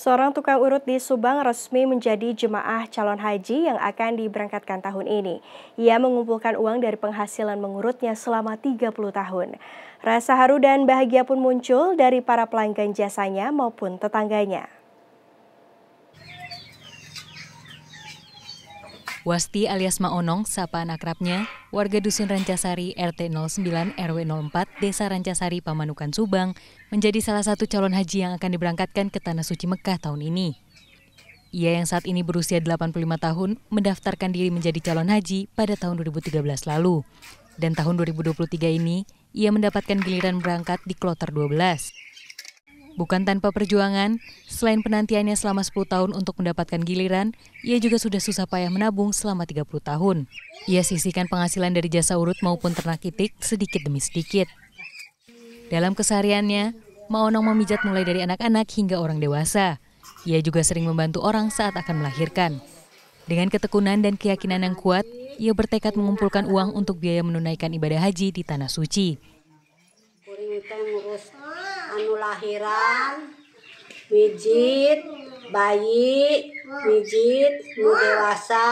Seorang tukang urut di Subang resmi menjadi jemaah calon haji yang akan diberangkatkan tahun ini. Ia mengumpulkan uang dari penghasilan mengurutnya selama 30 tahun. Rasa haru dan bahagia pun muncul dari para pelanggan jasanya maupun tetangganya. Wasti alias Maonong, sapaan akrabnya, warga Dusun Rancasari RT 09 RW 04 Desa Rancasari Pamanukan Subang, menjadi salah satu calon haji yang akan diberangkatkan ke Tanah Suci Mekah tahun ini. Ia yang saat ini berusia 85 tahun mendaftarkan diri menjadi calon haji pada tahun 2013 lalu. Dan tahun 2023 ini, ia mendapatkan giliran berangkat di kloter 12. Bukan tanpa perjuangan, selain penantiannya selama 10 tahun untuk mendapatkan giliran, ia juga sudah susah payah menabung selama 30 tahun. Ia sisihkan penghasilan dari jasa urut maupun ternak itik sedikit demi sedikit. Dalam kesehariannya, Maonong memijat mulai dari anak-anak hingga orang dewasa. Ia juga sering membantu orang saat akan melahirkan. Dengan ketekunan dan keyakinan yang kuat, ia bertekad mengumpulkan uang untuk biaya menunaikan ibadah haji di Tanah Suci anu lahiran wijit bayi wijit nu dewasa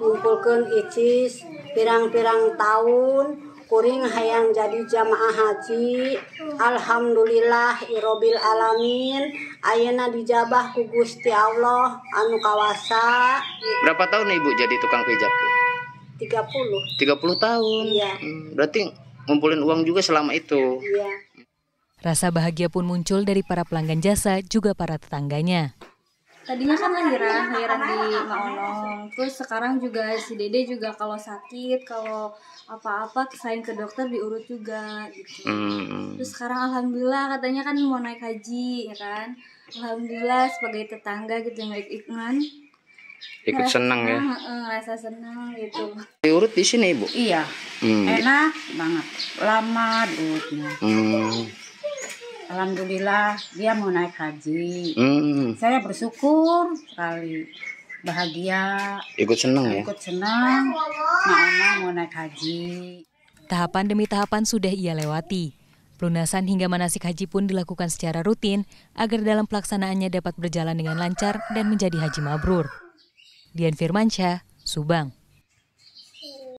kumpulkan icis pirang-pirang tahun kuring hayang jadi jamaah haji Alhamdulillah irobil alamin ayana dijabah ku Gusti Allah anu kawasa berapa tahun ibu jadi tukang pijat 30 30 tahun iya. Hmm, berarti ngumpulin uang juga selama itu iya Rasa bahagia pun muncul dari para pelanggan jasa juga para tetangganya. Tadinya kan lahiran, lahiran di Maolong. Terus sekarang juga si Dede juga kalau sakit, kalau apa-apa selain ke dokter diurut juga gitu. Terus sekarang alhamdulillah katanya kan mau naik haji ya kan. Alhamdulillah sebagai tetangga gitu yang ikut ikut senang ya eh, rasa senang gitu diurut di sini ibu iya hmm. enak banget lama diurutnya hmm alhamdulillah dia mau naik haji hmm. saya bersyukur sekali bahagia ikut senang ya ikut senang Ma'ana mau naik haji tahapan demi tahapan sudah ia lewati Pelunasan hingga manasik haji pun dilakukan secara rutin agar dalam pelaksanaannya dapat berjalan dengan lancar dan menjadi haji mabrur. Dian Firmansyah, Subang.